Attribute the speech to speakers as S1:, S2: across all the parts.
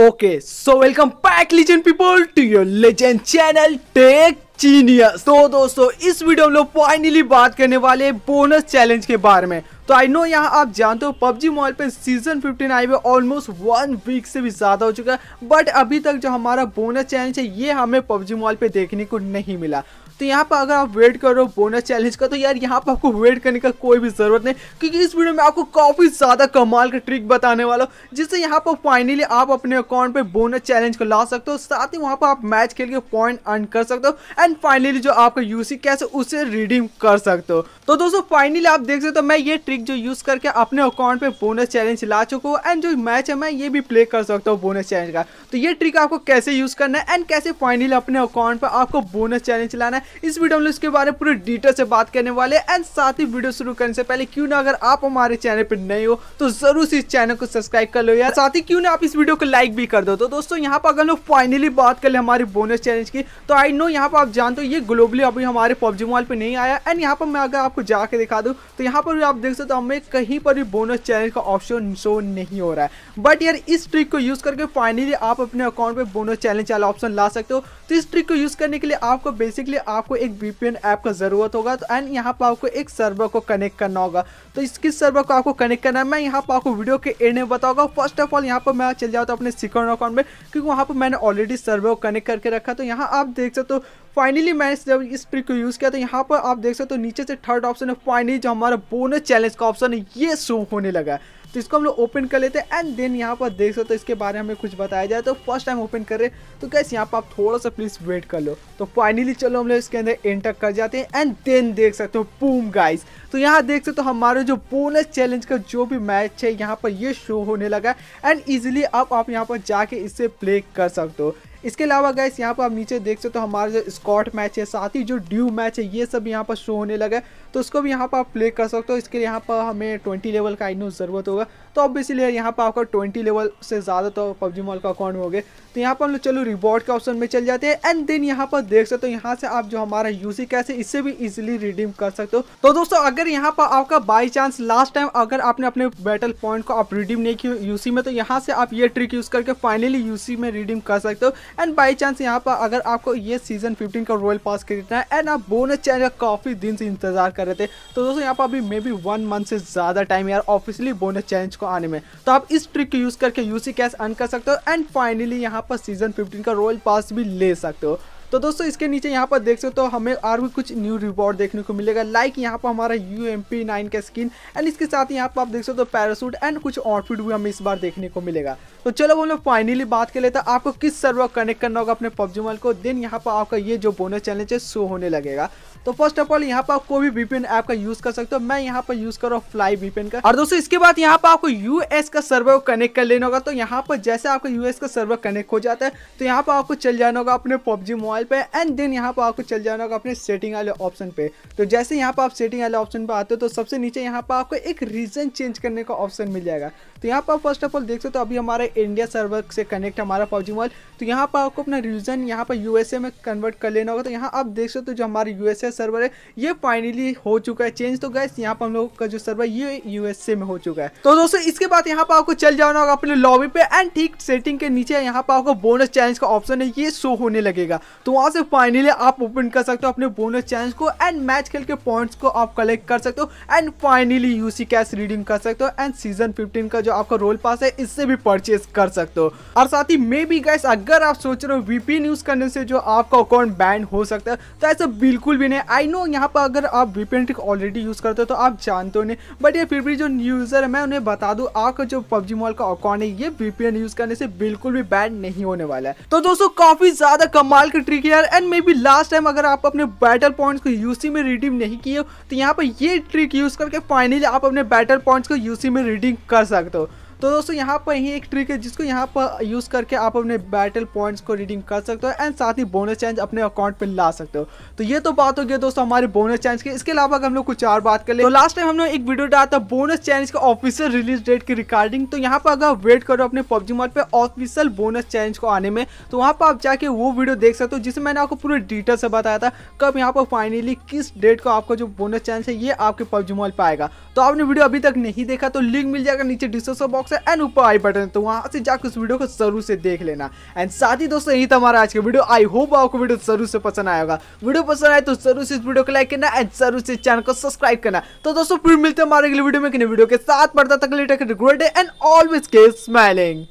S1: Okay so welcome back legend people to your legend channel tech genius तो दोस्तों इस video में लोग फाइनली बात करने वाले बोनस चैलेंज के बारे में तो आई नो यहाँ आप जानते हो पबजी मोबाइल पे सीजन 15 आई हुए ऑलमोस्ट वन वीक से भी ज़्यादा हो चुका है बट अभी तक जो हमारा बोनस चैलेंज है ये हमें पबजी मोबाइल पे देखने को नहीं मिला तो यहाँ पर अगर आप वेट करो बोनस चैलेंज का तो यार यहाँ पर आपको वेट करने का कोई भी ज़रूरत नहीं क्योंकि इस वीडियो में आपको काफ़ी ज़्यादा कमाल का ट्रिक बताने वाला हूँ जिससे यहाँ पर फाइनली आप अपने अकाउंट पर बोनस चैलेंज को ला सकते हो साथ ही वहाँ पर आप मैच खेल के पॉइंट अर्न कर सकते हो एंड फाइनली जो आपका यूसी कैसे उसे रिडीम कर सकते हो तो दोस्तों फाइनली आप देख सकते हो मैं ये ट्रिक जो यूज़ करके अपने अकाउंट पे बोनस चैलेंज ला चुका हूँ एंड जो मैच है मैं ये भी प्ले कर सकता हूँ बोनस चैलेंज का तो ये ट्रिक आपको कैसे यूज़ करना है एंड कैसे फाइनली अपने अकाउंट पर आपको बोनस चैलेंज लाना है इस वीडियो में इसके बारे में पूरी डिटेल से बात करने वाले एंड साथ ही वीडियो शुरू करने से पहले क्यों ना अगर आप हमारे चैनल पर नए हो तो जरूर से इस चैनल को सब्सक्राइब कर लो या साथ ही क्यों ना आप इस वीडियो को लाइक भी कर दो तो दोस्तों यहाँ पर अगर लोग फाइनली बात कर ले हमारे बोनस चैलेंज की तो आई नो यहाँ पर आप जानते हो ये ग्लोबली अभी हमारे पबजी मॉल पर नहीं आया एंड यहाँ पर मैं अगर आपको जाके दिखा दूँ तो यहाँ पर भी आप देख सकते हो हमें कहीं पर भी बोनस चैलेंज का ऑप्शन शो नहीं हो रहा है बट यार इस ट्रिक को यूज़ करके फाइनली आप अपने अकाउंट पर बोनस चैलेंज वाला ऑप्शन ला सकते हो तो इस ट्रिक को यूज़ करने के लिए आपको बेसिकली आप आपको एक वीपीएन ऐप का ज़रूरत होगा तो एंड यहाँ पर आपको एक सर्वर को कनेक्ट करना होगा तो इस किस सर्वर को आपको कनेक्ट करना है मैं यहाँ पर आपको वीडियो के एंड में बताऊंगा फर्स्ट ऑफ ऑल यहाँ पर मैं चल जाता हूँ अपने सिक्योर अकाउंट में क्योंकि वहाँ पर मैंने ऑलरेडी सर्वर को कनेक्ट करके रखा तो यहाँ आप देख सकते हो फाइनली मैंने जब इस प्रिक को यूज़ किया तो यहाँ पर आप देख सकते हो नीचे से थर्ड ऑप्शन है फाइनली जो हमारा बोनस चैलेंज का ऑप्शन है ये शो होने लगा है तो इसको हम लोग ओपन कर लेते हैं एंड देन यहाँ पर देख सकते हो इसके बारे में हमें कुछ बताया जाए तो फर्स्ट टाइम ओपन कर रहे तो कैसे यहाँ पर आप थोड़ा सा प्लीज़ वेट कर लो तो फाइनली चलो हम लोग इसके अंदर एंटर कर जाते हैं एंड देन देख सकते हो पूम गाइस तो यहाँ देख सकते हो हमारे जो बोनस चैलेंज का जो भी मैच है यहाँ पर ये शो होने लगा एंड ईजिली अब आप यहाँ पर जाके इससे प्ले कर सकते हो इसके अलावा गैस यहाँ पर आप नीचे देख सकते हो तो हमारा जो स्कॉट मैच है साथ ही जो ड्यू मैच है ये सब यहाँ पर शो होने लगा है तो उसको भी यहाँ पर आप प्ले कर सकते हो इसके लिए यहाँ पर हमें ट्वेंटी लेवल का आइनो ज़रूरत होगा तो अब इसीलिए यहाँ पर आपका ट्वेंटी लेवल से ज़्यादा तो पबजी मॉल का अकाउंट हो गए तो यहाँ पर हम लोग चलो रिवॉर्ड के ऑप्शन में चल जाते हैं एंड देन यहाँ पर देख सकते हो यहाँ से आप जो हमारा यूसी कैसे इससे भी इजिली रिडीम कर सकते हो तो दोस्तों अगर यहाँ पर आपका बाई चांस लास्ट टाइम अगर आपने अपने बैटल पॉइंट को आप रिडीम नहीं किया यूसी में तो यहाँ से आप ये ट्रिक यूज़ करके फाइनली यूसी में रिडीम कर सकते हो एंड बाई चांस यहाँ पर अगर आपको ये सीजन फिफ्टीन का रॉयल पास खरीदना है एंड आप बोनस चैनल काफ़ी दिन से इंतजार कर रहे थे तो दोस्तों यहाँ पर अभी मे बी वन मंथ से ज़्यादा टाइम यार ऑफिशियली बोनस चैलेंज को आने में तो आप इस ट्रिक को यूज़ करके यूसी कैश अर्न कर सकते हो एंड फाइनली यहाँ पर सीजन फिफ्टीन का रॉयल पास भी ले सकते हो तो दोस्तों इसके नीचे यहाँ पर देख सकते हो तो हमें और भी कुछ न्यू रिवॉर्ड देखने को मिलेगा लाइक यहाँ पर हमारा यू एम पी नाइन का स्किन एंड इसके साथ यहाँ पर आप देख सकते हो तो पैरासूट एंड कुछ आउटफिट भी हमें इस बार देखने को मिलेगा तो चलो हम लोग फाइनली बात कर लेते हैं आपको किस सर्वर कनेक्ट करना होगा अपने पबजी मोबाइल को देन यहाँ पर आपका ये जो बोनस चैलेंज है शो होने लगेगा तो फर्स्ट ऑफ ऑल यहाँ पर आप कोई भी वीपीएन ऐप का यूज कर सकते हो मैं यहाँ पर यूज कर रहा हूँ फ्लाई वीपीएन का और दोस्तों इसके बाद यहाँ पर आपको यूएस का सर्वर कनेक्ट कर लेना होगा तो यहाँ पर जैसे आपका यूएस का सर्वर कनेक्ट हो जाता है तो यहाँ पर आपको चल जाना होगा अपने पबजी मोबाइल प्रोफाइल पे एंड देन यहाँ पर आपको चल जाना होगा अपने सेटिंग वाले ऑप्शन पे तो जैसे यहाँ पर आप सेटिंग वाले ऑप्शन पर आते हो तो सबसे नीचे यहाँ पर आपको एक रीजन चेंज करने का ऑप्शन मिल जाएगा तो यहाँ पर फर्स्ट ऑफ ऑल देख सकते हो अभी हमारे इंडिया सर्वर से कनेक्ट हमारा पबजी मोबाइल तो यहाँ पर आपको अपना रीजन यहाँ पर यूएसए में कन्वर्ट कर लेना होगा तो यहाँ आप देख सकते हो जो हमारे यूएसए सर्वर है ये फाइनली हो चुका है चेंज तो गैस यहाँ पर हम लोग का जो सर्वर ये यूएसए में हो चुका है तो दोस्तों इसके बाद यहाँ पर आपको चल जाना होगा अपने लॉबी पे एंड ठीक सेटिंग के नीचे यहाँ पर आपको बोनस चैलेंज का ऑप्शन है ये शो होने लगेगा तो तो वहां से फाइनली आप ओपन कर सकते हो अपने बोनस चैलेंज को एंड मैच खेल के पॉइंट्स को आप कलेक्ट कर सकते हो and finally UC cash reading कर सकते हो एंड सीजन 15 का जो आपका रोल पास है इससे भी परचेज कर सकते हो और साथ ही मे बी गैस अगर आप सोच रहे हो वीपीएन यूज करने से जो आपका अकाउंट बैन हो सकता है तो ऐसा बिल्कुल भी नहीं आई नो यहाँ पर अगर आप वीपीएन ट्रिक ऑलरेडी यूज करते हो तो आप जानते हो नहीं बट ये फिर भी जो यूजर है मैं उन्हें बता दू आपका जो पबजी मॉल का अकाउंट है ये वीपीएन यूज करने से बिल्कुल भी बैन नहीं होने वाला है तो दोस्तों काफी ज्यादा कमाल की ट्रिक ठीक है यार and maybe last time अगर आप अपने बैटल पॉइंट्स को यूसी में रिडीम नहीं किए तो यहाँ पर ये ट्रिक यूज़ करके फाइनली आप अपने बैटल पॉइंट्स को यूसी में रिडीम कर सकते हो तो दोस्तों यहाँ पर ही एक ट्रिक है जिसको यहाँ पर यूज़ करके आप अपने बैटल पॉइंट्स को रिडीम कर सकते हो एंड साथ ही बोनस चेंज अपने अकाउंट पर ला सकते हो तो ये तो बात हो गया दोस्तों हमारे बोनस चेंज की इसके अलावा हम लोग कुछ और बात कर ले तो लास्ट टाइम हमने एक वीडियो डाला था बोनस चैलेंज का ऑफिसियल रिलीज डेट की रिकॉर्डिंग तो यहाँ पर अगर वेट करो अपने पबजी मॉल पर ऑफिशियल बोनस चैलेंज को आने में तो वहाँ पर आप जाके वो वीडियो देख सकते हो जिसमें मैंने आपको पूरे डिटेल से बताया था कब यहाँ पर फाइनली किस डेट को आपका जो बोनस चेंज है ये आपके पबजी मॉल पर आएगा तो आपने वीडियो अभी तक नहीं देखा तो लिंक मिल जाएगा नीचे डिस्क्रिप्शन बॉक्स बॉक्स है एंड ऊपर आई बटन तो वहाँ से जाकर उस वीडियो को जरूर से देख लेना एंड साथ ही दोस्तों यही था हमारा आज का वीडियो आई होप आपको वीडियो जरूर से पसंद आएगा वीडियो पसंद आए तो जरूर से इस वीडियो को लाइक करना एंड जरूर से चैनल को सब्सक्राइब करना तो दोस्तों फिर मिलते हमारे अगले वीडियो में वीडियो के साथ पड़ता तक later great and always keep smiling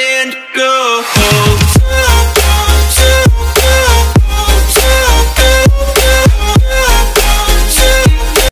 S1: and go. home.